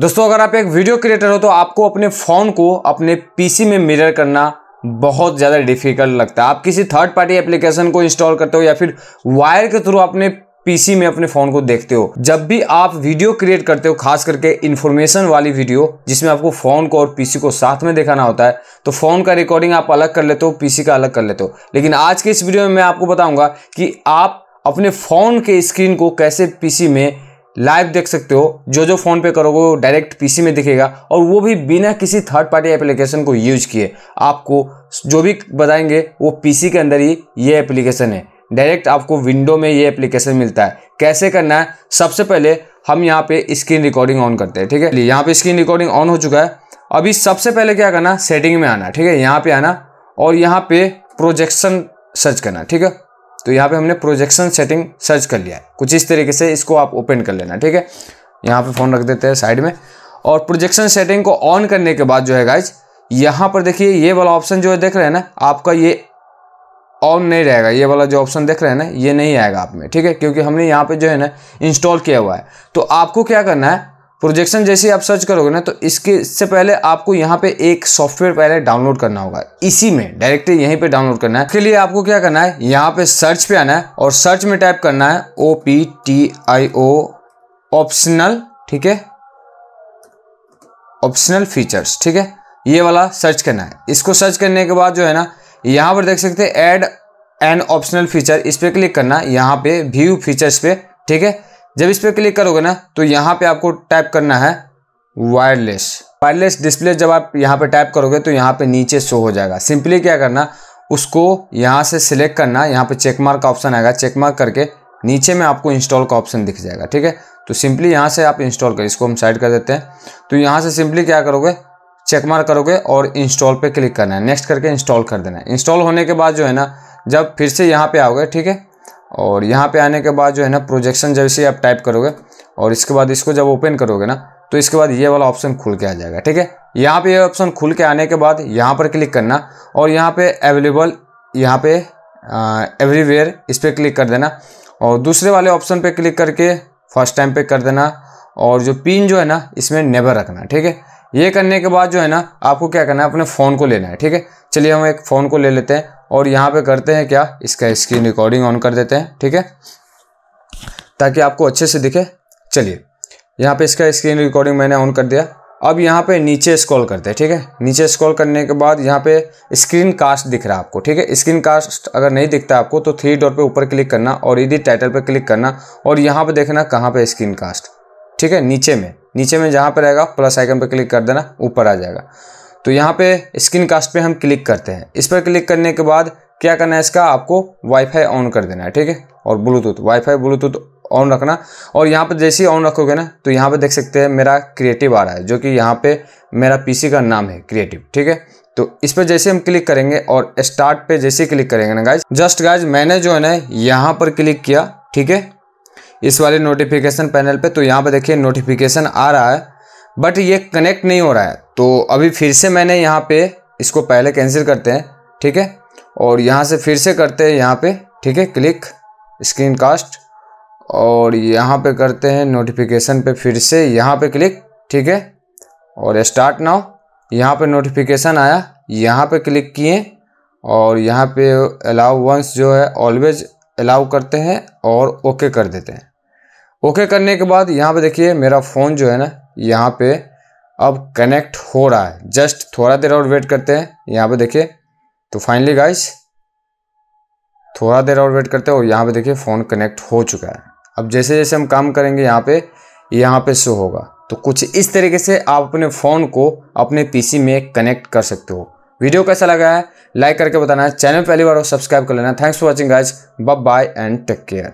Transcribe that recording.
दोस्तों अगर आप एक वीडियो क्रिएटर हो तो आपको अपने फ़ोन को अपने पीसी में मिरर करना बहुत ज़्यादा डिफिकल्ट लगता है आप किसी थर्ड पार्टी एप्लीकेशन को इंस्टॉल करते हो या फिर वायर के थ्रू अपने पीसी में अपने फ़ोन को देखते हो जब भी आप वीडियो क्रिएट करते हो खास करके इन्फॉर्मेशन वाली वीडियो जिसमें आपको फ़ोन को और पीसी को साथ में दिखाना होता है तो फ़ोन का रिकॉर्डिंग आप अलग कर लेते हो पीसी का अलग कर लेते हो लेकिन आज के इस वीडियो में मैं आपको बताऊंगा कि आप अपने फ़ोन के स्क्रीन को कैसे पीसी में लाइव देख सकते हो जो जो फ़ोन पे करोगे वो डायरेक्ट पीसी में दिखेगा और वो भी बिना किसी थर्ड पार्टी एप्लीकेशन को यूज किए आपको जो भी बताएंगे वो पीसी के अंदर ही ये एप्लीकेशन है डायरेक्ट आपको विंडो में ये एप्लीकेशन मिलता है कैसे करना है सबसे पहले हम यहाँ पे स्क्रीन रिकॉर्डिंग ऑन करते हैं ठीक है यहाँ पे स्क्रीन रिकॉर्डिंग ऑन हो चुका है अभी सबसे पहले क्या करना सेटिंग में आना ठीक है यहाँ पे आना और यहाँ पे प्रोजेक्शन सर्च करना ठीक है तो यहाँ पे हमने प्रोजेक्शन सेटिंग सर्च कर लिया है कुछ इस तरीके से इसको आप ओपन कर लेना ठीक है यहाँ पे फ़ोन रख देते हैं साइड में और प्रोजेक्शन सेटिंग को ऑन करने के बाद जो है गाइज यहाँ पर देखिए ये वाला ऑप्शन जो है देख रहे हैं ना आपका ये ऑन नहीं रहेगा ये वाला जो ऑप्शन देख रहे हैं ना ये नहीं आएगा आप में ठीक है क्योंकि हमने यहाँ पे जो है ना इंस्टॉल किया हुआ है तो आपको क्या करना है प्रोजेक्शन जैसे आप सर्च करोगे ना तो इसके इससे पहले आपको यहाँ पे एक सॉफ्टवेयर पहले डाउनलोड करना होगा इसी में डायरेक्टली यहीं पे डाउनलोड करना है इसके लिए आपको क्या करना है यहाँ पे सर्च पे आना है और सर्च में टाइप करना है O P T I O optional ठीक है ऑप्शनल फीचर्स ठीक है ये वाला सर्च करना है इसको सर्च करने के बाद जो है ना यहाँ पर देख सकते हैं ऐड एन ऑप्शनल फीचर इस पर क्लिक करना यहाँ पे व्यू फीचर्स पे ठीक है जब इस पर क्लिक करोगे ना तो यहाँ पे आपको टाइप करना है वायरलेस वायरलेस डिस्प्ले जब आप यहाँ पे टाइप करोगे तो यहाँ पे नीचे शो हो जाएगा सिंपली क्या करना उसको यहाँ से सिलेक्ट करना यहाँ पे चेक मार्क का ऑप्शन आएगा चेक मार्क करके नीचे में आपको इंस्टॉल का ऑप्शन दिख जाएगा ठीक है तो सिंपली यहाँ से आप इंस्टॉल करें इसको हम साइड कर देते हैं तो यहाँ से सिंपली क्या करोगे चेकमार करोगे और इंस्टॉल पर क्लिक करना है नेक्स्ट करके इंस्टॉल कर देना है इंस्टॉल होने के बाद जो है ना जब फिर से यहाँ पे आओगे ठीक है और यहाँ पे आने के बाद जो है ना प्रोजेक्शन जैसे आप टाइप करोगे और इसके बाद इसको जब ओपन करोगे ना तो इसके बाद ये वाला ऑप्शन खुल के आ जाएगा ठीक है यहाँ पे ये ऑप्शन खुल के आने के बाद यहाँ पर क्लिक करना और यहाँ पे अवेलेबल यहाँ पे एवरीवेयर इस पर क्लिक कर देना और दूसरे वाले ऑप्शन पर क्लिक करके फर्स्ट टाइम पे कर देना और जो पिन जो है ना इसमें नेबर रखना ठीक है ये करने के बाद जो है ना आपको क्या करना है अपने फ़ोन को लेना है ठीक है चलिए हम एक फ़ोन को ले लेते हैं और यहाँ पे करते हैं क्या इसका स्क्रीन रिकॉर्डिंग ऑन कर देते हैं ठीक है ताकि आपको अच्छे से दिखे चलिए यहाँ पे इसका स्क्रीन रिकॉर्डिंग मैंने ऑन कर दिया अब यहाँ पे नीचे स्क्रॉल करते हैं ठीक है नीचे स्क्रॉल करने के बाद यहाँ पे स्क्रीन कास्ट दिख रहा है आपको ठीक है स्क्रीन कास्ट अगर नहीं दिखता आपको तो थ्री डॉट पे ऊपर क्लिक करना और यदि टाइटल पे क्लिक करना और यहाँ पे देखना कहाँ पे स्क्रीन कास्ट ठीक है नीचे में नीचे में जहाँ पर रहेगा प्लस आइकन पर क्लिक कर देना ऊपर आ जाएगा तो यहाँ पे स्क्रीन कास्ट पर हम क्लिक करते हैं इस पर क्लिक करने के बाद क्या करना है इसका आपको वाईफाई ऑन कर देना है ठीक है और ब्लूटूथ वाईफाई ब्लूटूथ ऑन रखना और यहाँ पर जैसे ही ऑन रखोगे ना तो यहाँ पर देख सकते हैं मेरा क्रिएटिव आ रहा है जो कि यहाँ पर मेरा पी का नाम है क्रिएटिव ठीक है तो इस पर जैसे हम क्लिक करेंगे और स्टार्ट पे जैसे क्लिक करेंगे ना गाइज जस्ट गाइज मैंने जो है ना यहाँ पर क्लिक किया ठीक है इस वाले नोटिफिकेशन पैनल पे तो यहाँ पर देखिए नोटिफिकेशन आ रहा है बट ये कनेक्ट नहीं हो रहा है तो अभी फिर से मैंने यहाँ पे इसको पहले कैंसिल करते हैं ठीक है और यहाँ से फिर से करते हैं यहाँ पे ठीक है क्लिक स्क्रीन कास्ट और यहाँ पे करते हैं नोटिफिकेशन पे फिर से यहाँ पे क्लिक ठीक है और स्टार्ट नाउ यहाँ पे नोटिफिकेशन आया यहाँ पे क्लिक किए और यहाँ पे अलाउ वंस जो है ऑलवेज अलाउ करते हैं और ओके कर देते हैं ओके करने के बाद यहाँ पे देखिए मेरा फ़ोन जो है ना यहाँ पे अब कनेक्ट हो रहा है जस्ट थोड़ा देर और वेट करते हैं यहाँ पे देखिए तो फाइनली गाइस थोड़ा देर और वेट करते हैं और यहाँ पे देखिए फ़ोन कनेक्ट हो चुका है अब जैसे जैसे हम काम करेंगे यहाँ पे यहाँ पे शो होगा तो कुछ इस तरीके से आप अपने फ़ोन को अपने पीसी में कनेक्ट कर सकते हो वीडियो कैसा लगा है लाइक करके बताना है चैनल पहली बार हो सब्सक्राइब कर लेना thanks for watching guys bye bye and take care